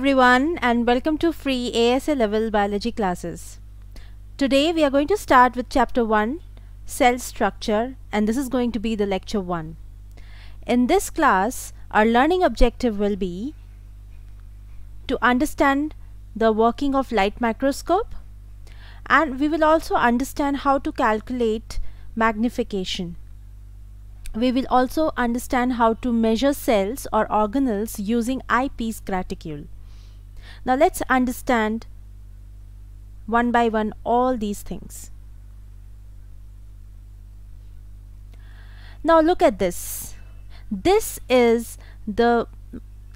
everyone and welcome to free ASA level biology classes. Today we are going to start with chapter 1 cell structure and this is going to be the lecture 1. In this class our learning objective will be to understand the working of light microscope and we will also understand how to calculate magnification. We will also understand how to measure cells or organelles using eyepiece graticule. Now let's understand one by one all these things. Now look at this. This is the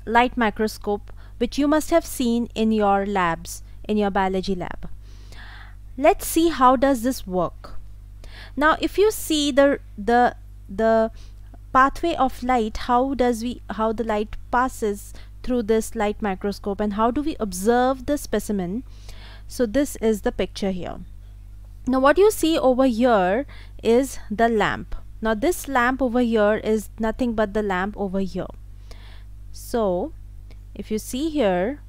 light microscope which you must have seen in your labs, in your biology lab. Let's see how does this work. Now if you see the the the pathway of light how does we how the light passes through this light microscope and how do we observe the specimen so this is the picture here now what you see over here is the lamp now this lamp over here is nothing but the lamp over here so if you see here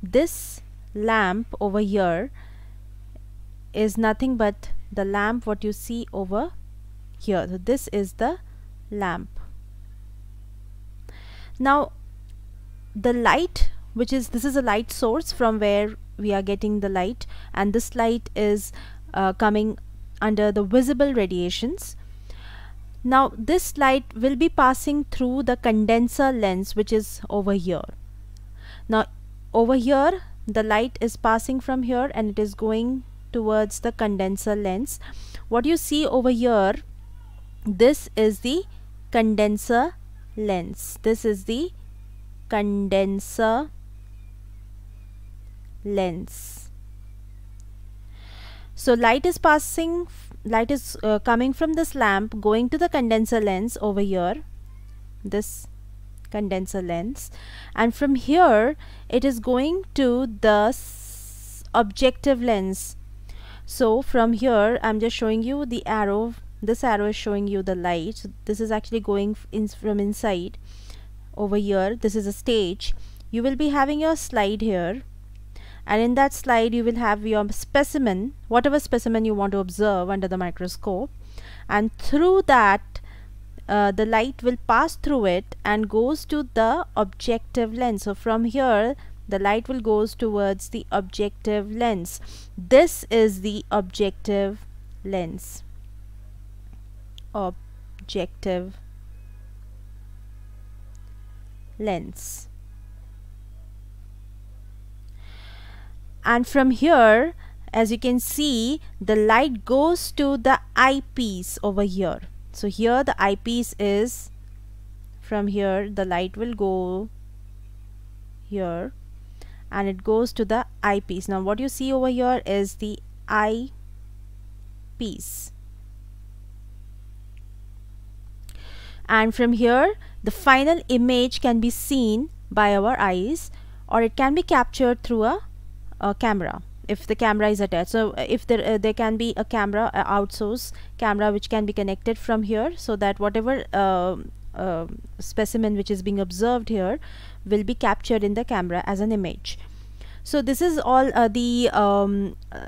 this lamp over here is nothing but the lamp what you see over here so this is the lamp now the light which is this is a light source from where we are getting the light and this light is uh, coming under the visible radiations now this light will be passing through the condenser lens which is over here now over here the light is passing from here and it is going towards the condenser lens what you see over here this is the condenser lens. This is the condenser lens. So light is passing, light is uh, coming from this lamp going to the condenser lens over here, this condenser lens and from here it is going to the objective lens. So from here I'm just showing you the arrow this arrow is showing you the light so this is actually going in from inside over here this is a stage you will be having your slide here and in that slide you will have your specimen whatever specimen you want to observe under the microscope and through that uh, the light will pass through it and goes to the objective lens so from here the light will goes towards the objective lens this is the objective lens objective lens and from here as you can see the light goes to the eyepiece over here so here the eyepiece is from here the light will go here and it goes to the eyepiece now what you see over here is the eyepiece and from here the final image can be seen by our eyes or it can be captured through a, a camera if the camera is attached so uh, if there uh, there can be a camera a outsource camera which can be connected from here so that whatever uh, uh, specimen which is being observed here will be captured in the camera as an image so this is all uh, the um, uh,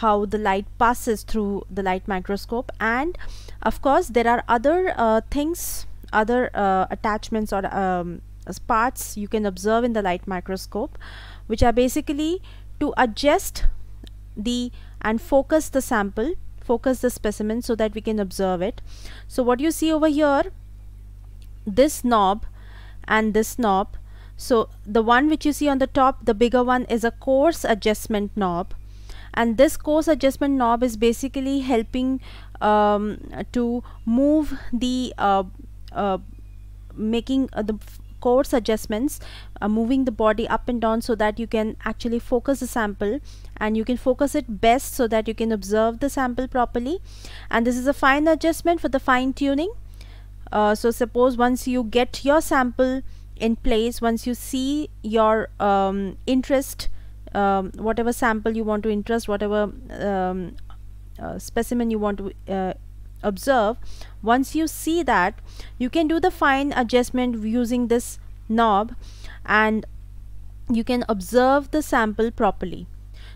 how the light passes through the light microscope and of course there are other uh, things other uh, attachments or um, parts you can observe in the light microscope which are basically to adjust the and focus the sample focus the specimen so that we can observe it so what you see over here this knob and this knob so the one which you see on the top the bigger one is a coarse adjustment knob and this course adjustment knob is basically helping um, to move the uh, uh, making uh, the course adjustments uh, moving the body up and down so that you can actually focus the sample and you can focus it best so that you can observe the sample properly and this is a fine adjustment for the fine tuning uh, so suppose once you get your sample in place once you see your um, interest um, whatever sample you want to interest whatever um, uh, specimen you want to uh, observe once you see that you can do the fine adjustment using this knob and you can observe the sample properly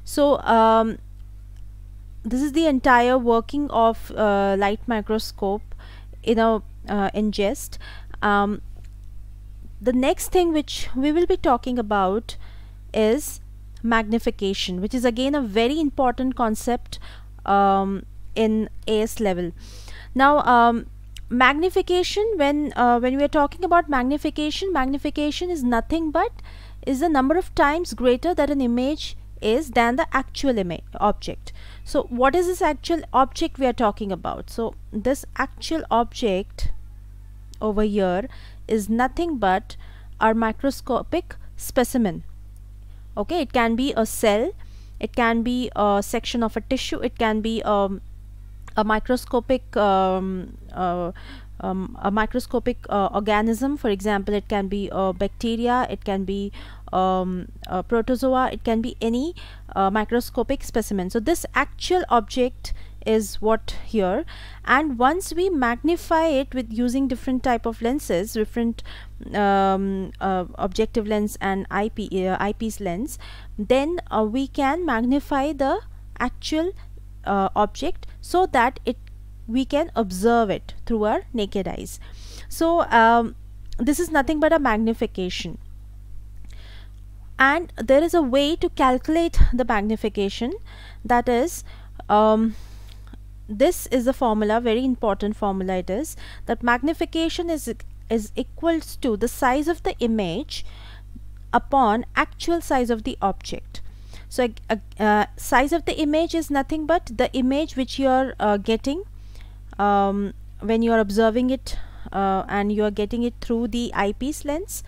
so um, this is the entire working of uh, light microscope in a uh, ingest um, the next thing which we will be talking about is magnification which is again a very important concept um, in AS level. Now um, magnification when uh, when we are talking about magnification magnification is nothing but is the number of times greater that an image is than the actual object. So what is this actual object we are talking about? So this actual object over here is nothing but our microscopic specimen okay it can be a cell it can be a section of a tissue it can be um, a microscopic um, uh, um, a microscopic uh, organism for example it can be a bacteria it can be um, uh, protozoa it can be any uh, microscopic specimen so this actual object is what here and once we magnify it with using different type of lenses different um, uh, objective lens and IP, eyepiece uh, lens then uh, we can magnify the actual uh, object so that it we can observe it through our naked eyes so um, this is nothing but a magnification and there is a way to calculate the magnification that is um, this is the formula very important formula it is that magnification is is equals to the size of the image upon actual size of the object so uh, uh, size of the image is nothing but the image which you are uh, getting um, when you are observing it uh, and you are getting it through the eyepiece lens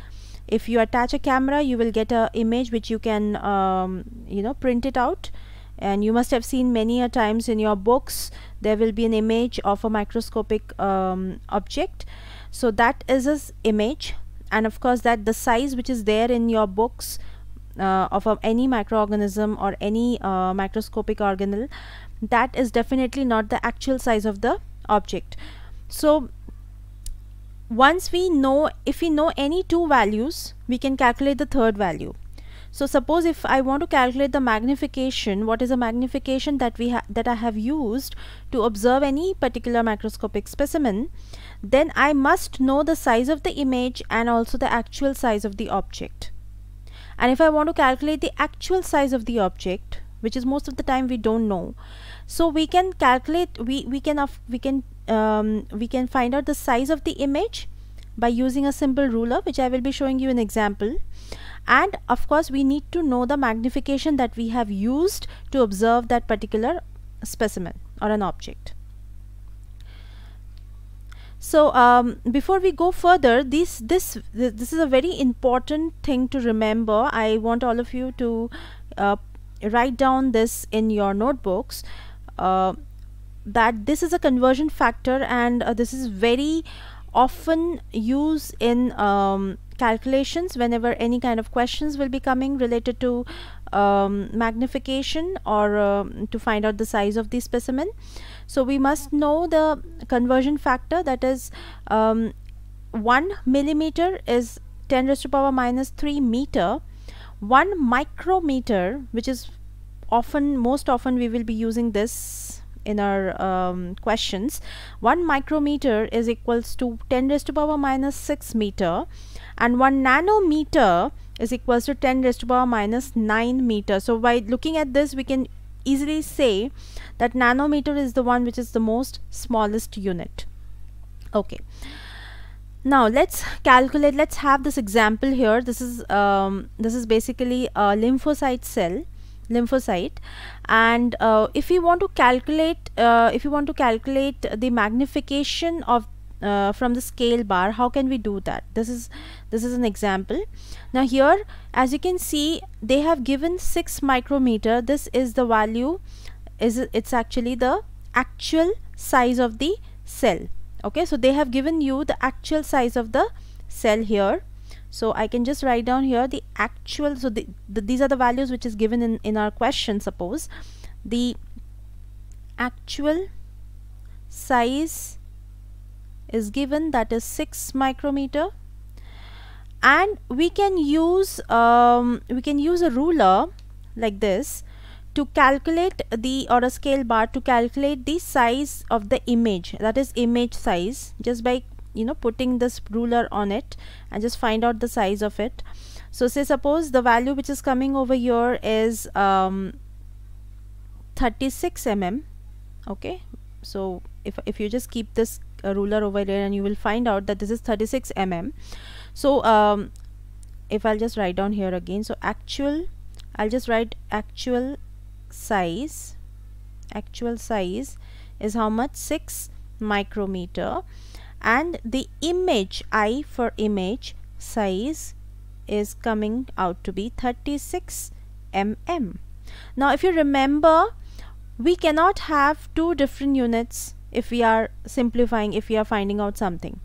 if you attach a camera you will get a image which you can um, you know print it out and you must have seen many a times in your books there will be an image of a microscopic um, object so that is this image and of course that the size which is there in your books uh, of uh, any microorganism or any uh, microscopic organelle that is definitely not the actual size of the object so once we know if we know any two values we can calculate the third value so suppose if I want to calculate the magnification what is the magnification that we that I have used to observe any particular microscopic specimen then I must know the size of the image and also the actual size of the object and if I want to calculate the actual size of the object which is most of the time we don't know so we can calculate we we can we can um, we can find out the size of the image by using a simple ruler which I will be showing you an example and of course we need to know the magnification that we have used to observe that particular specimen or an object. So um, before we go further, this this this is a very important thing to remember. I want all of you to uh, write down this in your notebooks. Uh, that this is a conversion factor and uh, this is very often used in um, calculations whenever any kind of questions will be coming related to um, magnification or uh, to find out the size of the specimen so we must know the conversion factor that is um, 1 millimeter is 10 raised to power minus 3 meter 1 micrometer which is often most often we will be using this in our um, questions 1 micrometer is equals to 10 raised to power minus 6 meter and 1 nanometer is equals to 10 raised to power minus 9 meter so by looking at this we can easily say that nanometer is the one which is the most smallest unit okay now let's calculate let's have this example here this is um, this is basically a lymphocyte cell lymphocyte and uh, if you want to calculate uh, if you want to calculate the magnification of uh, from the scale bar how can we do that this is this is an example now here as you can see they have given 6 micrometer this is the value is it's actually the actual size of the cell okay so they have given you the actual size of the cell here so I can just write down here the actual so the, the, these are the values which is given in in our question suppose the actual size is given that is 6 micrometer and we can use um, we can use a ruler like this to calculate the or a scale bar to calculate the size of the image that is image size just by you know putting this ruler on it and just find out the size of it so say suppose the value which is coming over here is um, 36 mm okay so if, if you just keep this uh, ruler over there and you will find out that this is 36 mm so um, if I'll just write down here again so actual I'll just write actual size actual size is how much 6 micrometer and the image i for image size is coming out to be 36 mm. Now if you remember we cannot have two different units if we are simplifying if we are finding out something.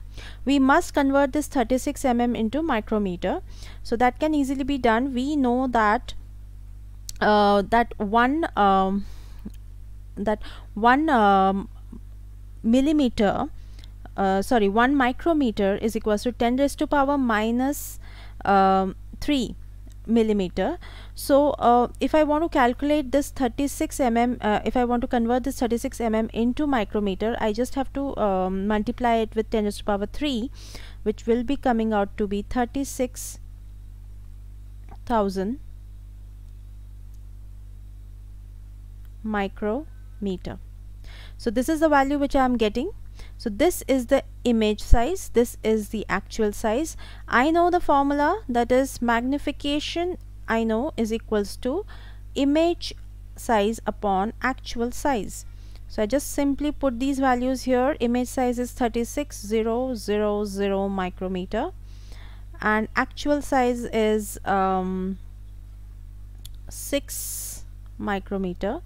We must convert this 36 mm into micrometer. So that can easily be done. We know that uh, that one um, that one um, millimeter uh, sorry 1 micrometer is equals to 10 raised to power minus, um, 3 millimeter so uh, if I want to calculate this 36 mm uh, if I want to convert this 36 mm into micrometer I just have to um, multiply it with 10 raised to power 3 which will be coming out to be 36,000 micrometer so this is the value which I am getting so this is the image size, this is the actual size. I know the formula that is magnification I know is equals to image size upon actual size. So I just simply put these values here. Image size is 36000 micrometer and actual size is um, 6 micrometer.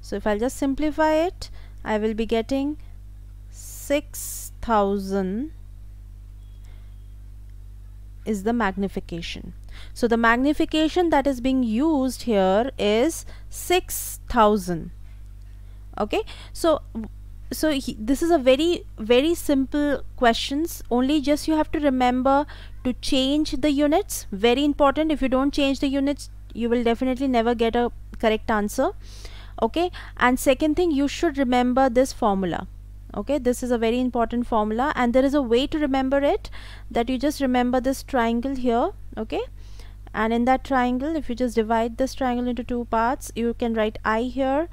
So if I'll just simplify it, I will be getting 6000 is the magnification. So the magnification that is being used here is 6000. Okay, so so he, this is a very very simple questions only just you have to remember to change the units very important if you don't change the units you will definitely never get a correct answer okay and second thing you should remember this formula okay this is a very important formula and there is a way to remember it that you just remember this triangle here okay and in that triangle if you just divide this triangle into two parts you can write i here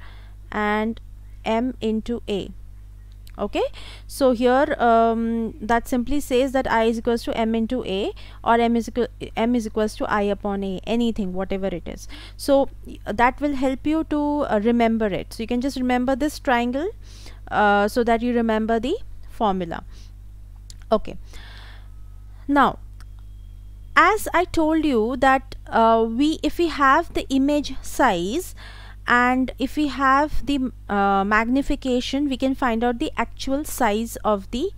and m into a okay so here um, that simply says that i is equals to m into a or m is equal, m is equals to i upon a anything whatever it is so that will help you to uh, remember it so you can just remember this triangle uh, so that you remember the formula okay now as I told you that uh, we if we have the image size and if we have the uh, magnification we can find out the actual size of the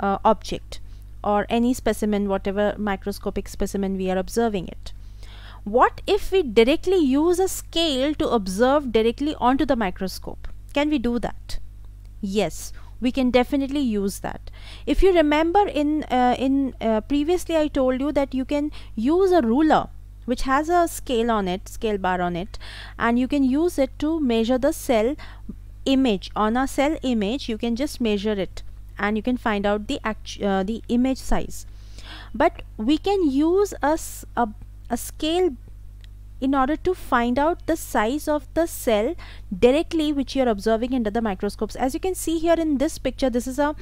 uh, object or any specimen whatever microscopic specimen we are observing it what if we directly use a scale to observe directly onto the microscope can we do that yes we can definitely use that if you remember in uh, in uh, previously i told you that you can use a ruler which has a scale on it scale bar on it and you can use it to measure the cell image on a cell image you can just measure it and you can find out the act uh, the image size but we can use a, a, a scale in order to find out the size of the cell directly which you're observing under the microscopes as you can see here in this picture this is a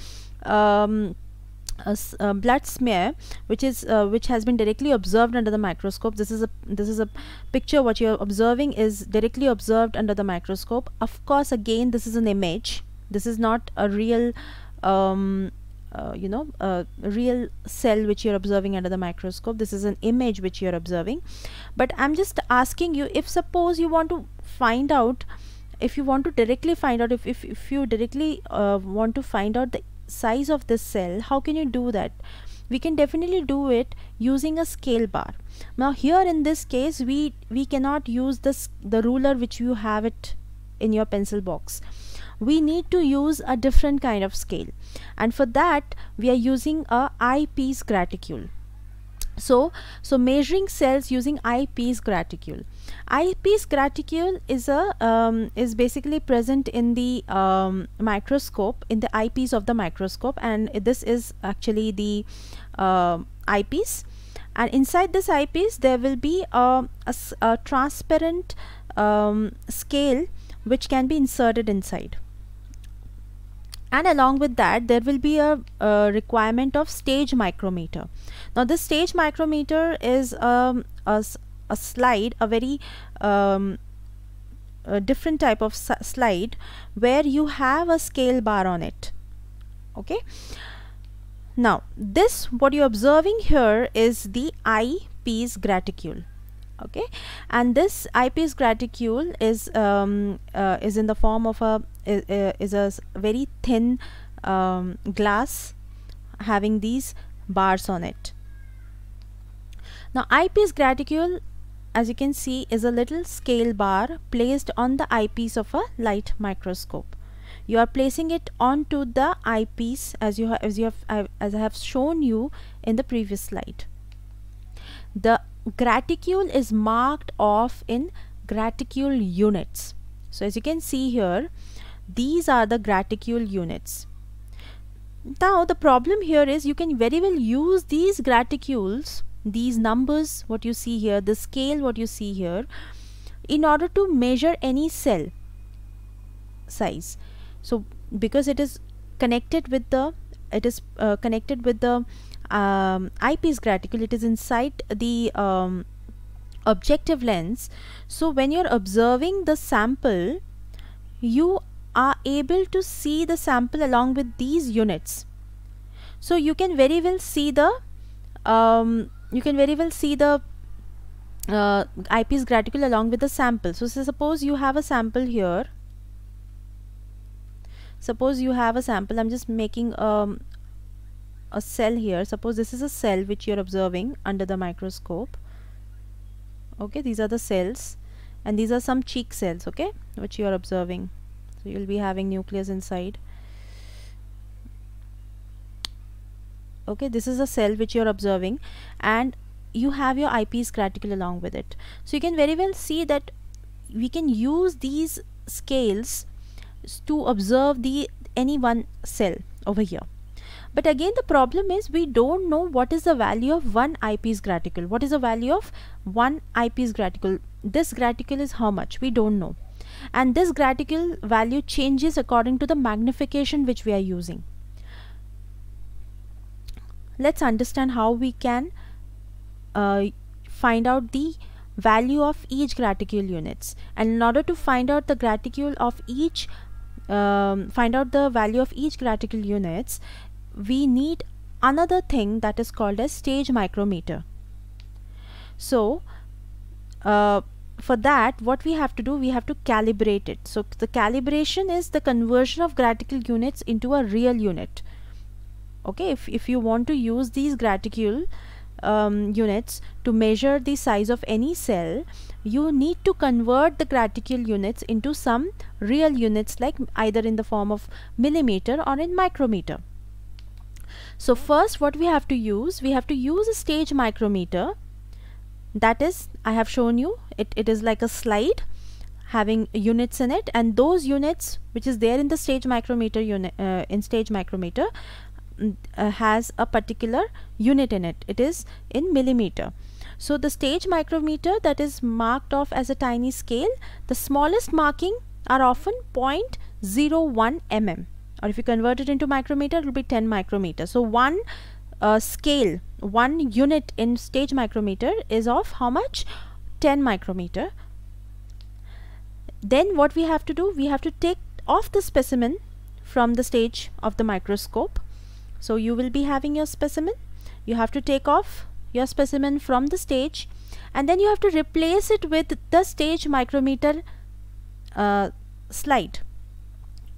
um, blood smear which is uh, which has been directly observed under the microscope this is a this is a picture what you're observing is directly observed under the microscope of course again this is an image this is not a real um, uh, you know a real cell which you're observing under the microscope this is an image which you're observing but i'm just asking you if suppose you want to find out if you want to directly find out if if, if you directly uh, want to find out the size of this cell how can you do that we can definitely do it using a scale bar now here in this case we we cannot use this the ruler which you have it in your pencil box we need to use a different kind of scale and for that we are using a eyepiece graticule so so measuring cells using eyepiece graticule eyepiece graticule is a um, is basically present in the um, microscope in the eyepiece of the microscope and this is actually the uh, um, eyepiece and inside this eyepiece there will be a, a, a transparent um, scale which can be inserted inside and along with that there will be a, a requirement of stage micrometer now this stage micrometer is um, a, a slide a very um, a different type of slide where you have a scale bar on it okay now this what you're observing here is the eyepiece graticule okay and this eyepiece graticule is um, uh, is in the form of a is a very thin um, glass having these bars on it. Now eyepiece graticule as you can see is a little scale bar placed on the eyepiece of a light microscope. You are placing it onto the eyepiece as you as you have as I have shown you in the previous slide. The graticule is marked off in graticule units. So as you can see here, these are the graticule units. Now the problem here is you can very well use these graticules, these numbers what you see here, the scale what you see here in order to measure any cell size. So because it is connected with the it is uh, connected with the um, eyepiece graticule it is inside the um, objective lens so when you're observing the sample you are able to see the sample along with these units. So you can very well see the um, you can very well see the uh, IP's graticule along with the sample. So, so suppose you have a sample here. Suppose you have a sample. I'm just making um, a cell here. Suppose this is a cell which you're observing under the microscope. Okay, these are the cells and these are some cheek cells, okay, which you are observing so you'll be having nucleus inside okay this is a cell which you're observing and you have your eyepiece graticule along with it so you can very well see that we can use these scales to observe the any one cell over here but again the problem is we don't know what is the value of one eyepiece graticule. what is the value of one eyepiece graticule? this graticule is how much we don't know and this graticule value changes according to the magnification which we are using. Let's understand how we can uh, find out the value of each graticule units and in order to find out the graticule of each um, find out the value of each graticule units we need another thing that is called as stage micrometer so uh, for that what we have to do we have to calibrate it so the calibration is the conversion of graticule units into a real unit okay if, if you want to use these graticule um, units to measure the size of any cell you need to convert the graticule units into some real units like either in the form of millimeter or in micrometer so first what we have to use we have to use a stage micrometer that is I have shown you it, it is like a slide having units in it and those units which is there in the stage micrometer unit uh, in stage micrometer mm, uh, has a particular unit in it it is in millimeter so the stage micrometer that is marked off as a tiny scale the smallest marking are often 0.01 mm or if you convert it into micrometer it will be 10 micrometer so 1 uh, scale one unit in stage micrometer is of how much 10 micrometer then what we have to do we have to take off the specimen from the stage of the microscope so you will be having your specimen you have to take off your specimen from the stage and then you have to replace it with the stage micrometer uh, slide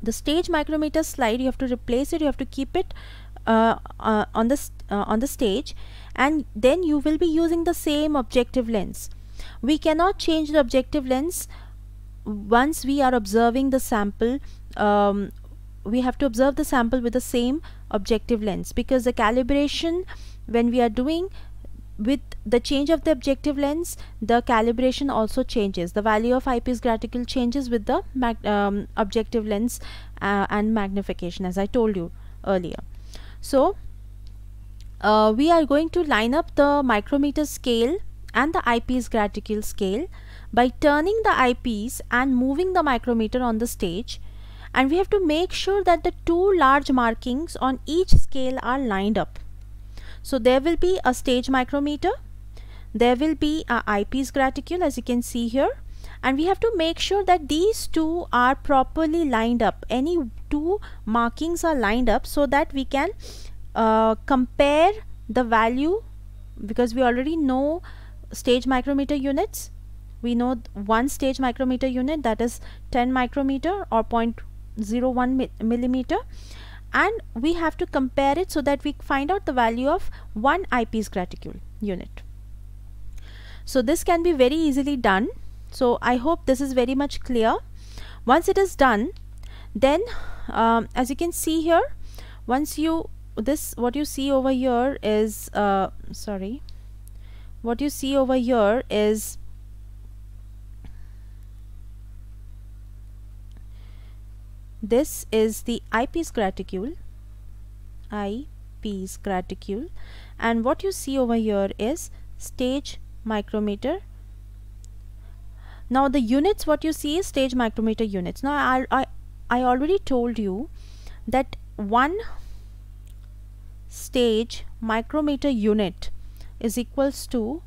the stage micrometer slide you have to replace it you have to keep it uh, uh, on the uh, on the stage and then you will be using the same objective lens we cannot change the objective lens once we are observing the sample um, we have to observe the sample with the same objective lens because the calibration when we are doing with the change of the objective lens the calibration also changes the value of eyepiece graticule changes with the um, objective lens uh, and magnification as I told you earlier so uh, we are going to line up the micrometer scale and the eyepiece graticule scale by turning the eyepiece and moving the micrometer on the stage and we have to make sure that the two large markings on each scale are lined up. So there will be a stage micrometer, there will be an eyepiece graticule as you can see here and we have to make sure that these two are properly lined up any two markings are lined up so that we can uh, compare the value because we already know stage micrometer units we know one stage micrometer unit that is 10 micrometer or 0.01 millimeter and we have to compare it so that we find out the value of one eyepiece graticule unit so this can be very easily done so I hope this is very much clear once it is done then um, as you can see here once you this what you see over here is uh, sorry what you see over here is this is the eyepiece graticule eyepiece graticule and what you see over here is stage micrometer now the units what you see is stage micrometer units. Now I, I, I already told you that one stage micrometer unit is equals to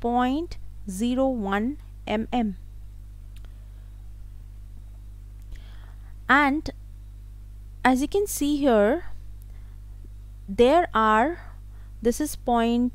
0.01 mm and as you can see here there are this is 0.01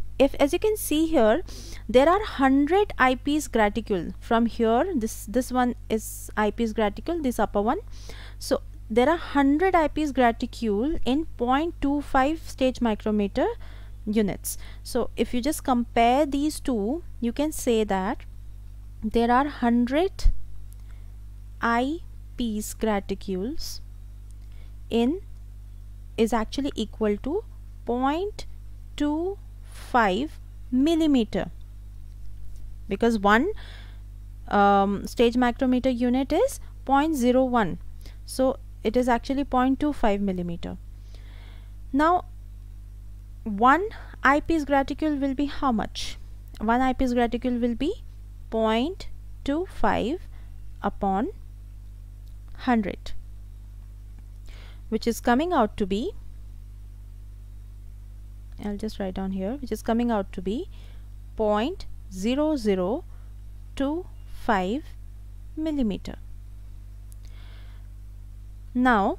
if as you can see here there are 100 IP's graticule from here this this one is IP's graticule this upper one so there are 100 IP's graticule in 0.25 stage micrometer units so if you just compare these two you can say that there are 100 IP's graticules in is actually equal to 0.25 5 millimeter because one um, stage micrometer unit is 0.01 so it is actually 0.25 millimeter now one eyepiece graticule will be how much one eyepiece graticule will be 0.25 upon 100 which is coming out to be I'll just write down here which is coming out to be 0.0025 millimeter. Now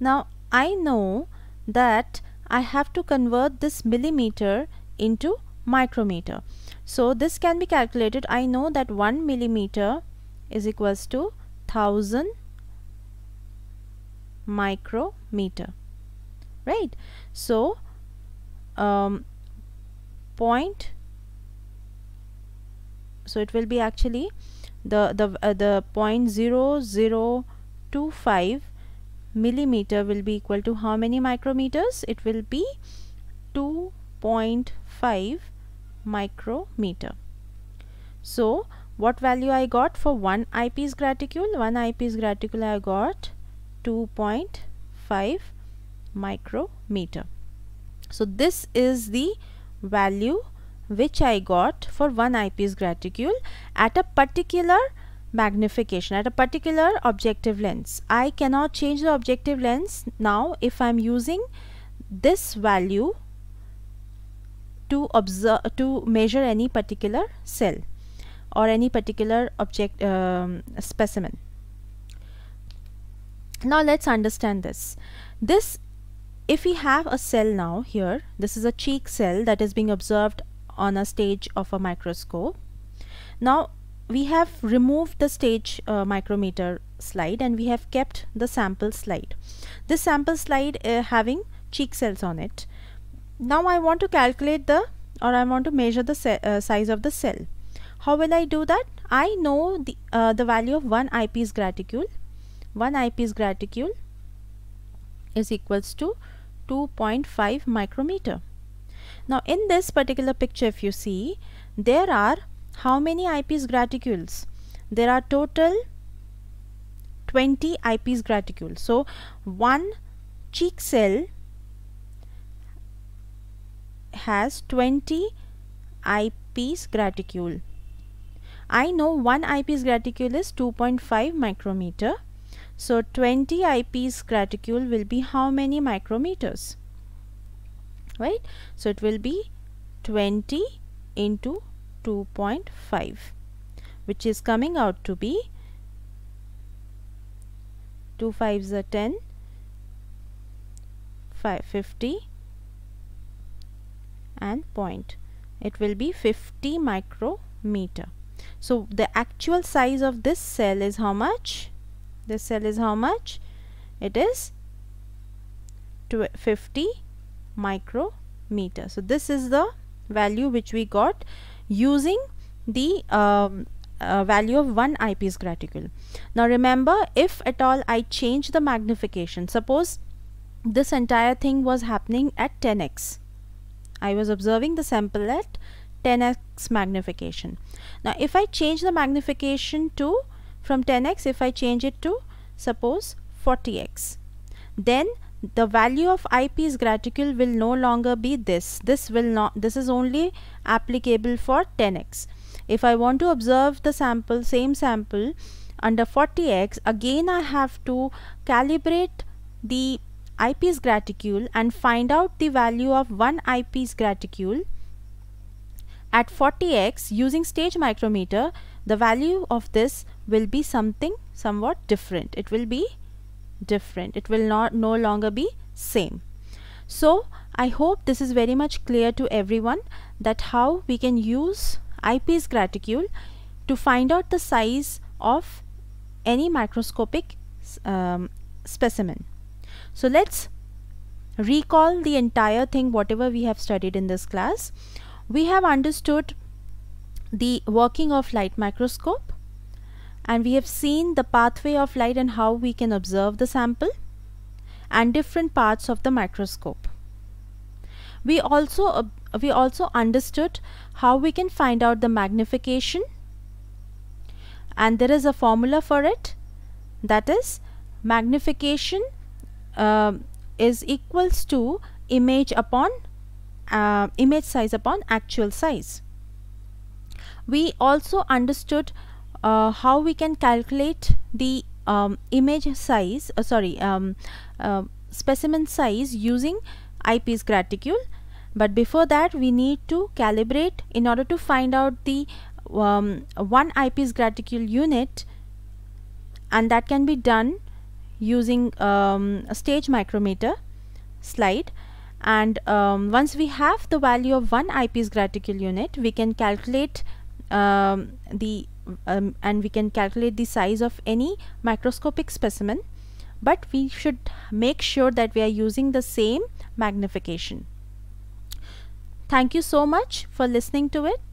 Now I know that I have to convert this millimeter into micrometer. So this can be calculated. I know that 1 millimeter is equals to 1000 micrometer right so um, point so it will be actually the the uh, the point zero zero two five millimeter will be equal to how many micrometers? It will be 2.5 micrometer. So what value I got for one eyepiece graticule? One eyepiece graticule I got 2.5 micrometer. So this is the value which I got for one eyepiece graticule at a particular magnification at a particular objective lens. I cannot change the objective lens now if I'm using this value to observe to measure any particular cell or any particular object um, specimen. Now let's understand this. This if we have a cell now here, this is a cheek cell that is being observed on a stage of a microscope. Now we have removed the stage uh, micrometer slide and we have kept the sample slide. This sample slide uh, having cheek cells on it. Now I want to calculate the or I want to measure the uh, size of the cell. How will I do that? I know the, uh, the value of one eyepiece graticule. One eyepiece graticule is equals to 2.5 micrometer. Now in this particular picture if you see there are how many IPs graticules? There are total 20 IPs graticules. So, one cheek cell has 20 IPs graticule. I know one IPs graticule is 2.5 micrometer. So 20 IPs graticule will be how many micrometers? Right? So it will be 20 into 2.5 which is coming out to be 2 5s are 10 5 50 and point it will be 50 micrometer so the actual size of this cell is how much this cell is how much it is 50 micrometer so this is the value which we got using the um, uh, value of one eyepiece graticule. Now remember if at all I change the magnification suppose this entire thing was happening at 10x. I was observing the sample at 10x magnification. Now if I change the magnification to from 10x if I change it to suppose 40x then the value of IP's graticule will no longer be this. This will not, this is only applicable for 10x. If I want to observe the sample, same sample under 40x, again I have to calibrate the IP's graticule and find out the value of one IP's graticule at 40x using stage micrometer the value of this will be something somewhat different it will be different it will not no longer be same so I hope this is very much clear to everyone that how we can use eyepiece graticule to find out the size of any microscopic um, specimen. So let's recall the entire thing whatever we have studied in this class. We have understood the working of light microscope and we have seen the pathway of light and how we can observe the sample and different parts of the microscope. We also, uh, we also understood how we can find out the magnification and there is a formula for it that is magnification uh, is equals to image upon uh, image size upon actual size. We also understood uh, how we can calculate the um, image size uh, sorry um, uh, specimen size using eyepiece graticule but before that we need to calibrate in order to find out the um, one eyepiece graticule unit and that can be done using um, a stage micrometer slide and um, once we have the value of one eyepiece graticule unit we can calculate um, the um, and we can calculate the size of any microscopic specimen but we should make sure that we are using the same magnification. Thank you so much for listening to it.